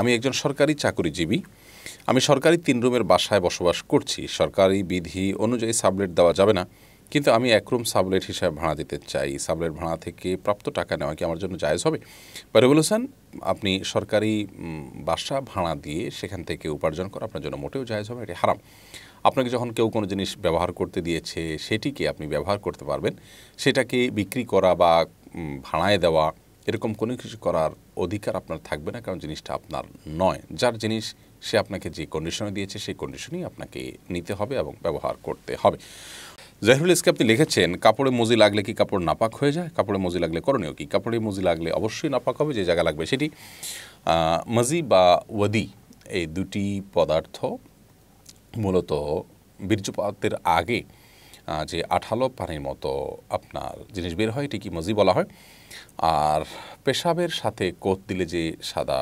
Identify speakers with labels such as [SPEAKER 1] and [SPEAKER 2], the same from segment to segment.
[SPEAKER 1] আমি একজন সরকারি চাকরিজীবী আমি সরকারি তিন রুমের বাসায় বসবাস করছি সরকারি বিধি অনুযায়ী সাবলেট দেওয়া যাবে না কিন্তু আমি এক রুম সাবলেট হিসাবে ভাড়া দিতে চাই সাবলেট ভাড়া থেকে প্রাপ্ত টাকা নেওয়া কি আমার জন্য জায়জ হবে পরে রবুল আপনি সরকারি বাসা ভাড়া দিয়ে সেখান থেকে উপার্জন করা আপনার জন্য মোটেও জায়জ হবে এটি হারাম আপনাকে যখন কেউ কোনো জিনিস ব্যবহার করতে দিয়েছে সেটিকে আপনি ব্যবহার করতে পারবেন সেটাকে বিক্রি করা বা ভাড়ায় দেওয়া এরকম কোনো কিছু করার অধিকার আপনার থাকবে না কারণ জিনিসটা আপনার নয় যার জিনিস সে আপনাকে যে কন্ডিশনে দিয়েছে সেই কন্ডিশনই আপনাকে নিতে হবে এবং ব্যবহার করতে হবে জাহরুল ইসকে আপনি লিখেছেন কাপড়ে মজি লাগলে কি কাপড় নাপাক হয়ে যায় কাপড়ে মজি লাগলে করণীয় কি কাপড়ে মজি লাগলে অবশ্যই নাপাক হবে যে জায়গা লাগবে সেটি মজি বা ওয়াদি এই দুটি পদার্থ মূলত বীর্যপাতের আগে যে আঠালো পানির মতো আপনার জিনিস বের হয় এটি কি মজি বলা হয় আর পেশাবের সাথে কোত দিলে যে সাদা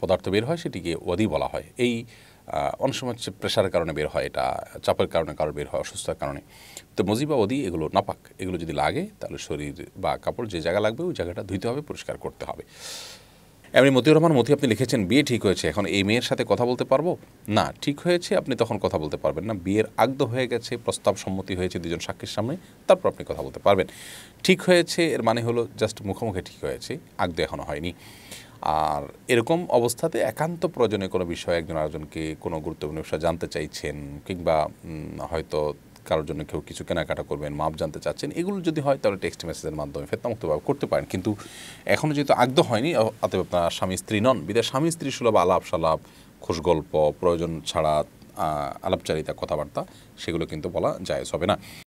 [SPEAKER 1] পদার্থ বের হয় সেটিকে ওয়াদি বলা হয় এই অনেক সময় হচ্ছে প্রেশারের কারণে বের হয় এটা চাপের কারণে কারো বের হয় অসুস্থতার কারণে তো মজি বা ওদি এগুলো নাপাক এগুলো যদি লাগে তাহলে শরীর বা কাপড় যে জায়গা লাগবে ওই জায়গাটা ধুইতে হবে পরিষ্কার করতে হবে এমনি মতিউর রহমান মতি আপনি লিখেছেন বিয়ে ঠিক হয়েছে এখন এই মেয়ের সাথে কথা বলতে পারবো না ঠিক হয়েছে আপনি তখন কথা বলতে পারবেন না বিয়ের আগ্দ হয়ে গেছে প্রস্তাব সম্মতি হয়েছে দুজন সাক্ষীর সামনে তারপর আপনি কথা বলতে পারবেন ঠিক হয়েছে এর মানে হলো জাস্ট মুখোমুখি ঠিক হয়েছে আগ্দ এখনও হয়নি আর এরকম অবস্থাতে একান্ত প্রয়োজনে কোনো বিষয়ে একজন আরেকজনকে কোনো গুরুত্বপূর্ণ বিষয় জানতে চাইছেন কিংবা হয়তো কারোর জন্য কেউ কিছু কেনাকাটা করবেন মাপ জানতে চাচ্ছেন এগুলো যদি হয় তাহলে টেক্সট মেসেজের মাধ্যমে ফেতনামুক্তভাবে করতে পারেন কিন্তু এখনও যেহেতু আগ্রহ হয়নি অতএব আপনার স্বামী স্ত্রী নন বিদায় স্বামী স্ত্রী সুলভ আলাপ সালাপ খুশ গল্প প্রয়োজন ছাড়া আলাপচারিতা কথাবার্তা সেগুলো কিন্তু বলা যায় হবে না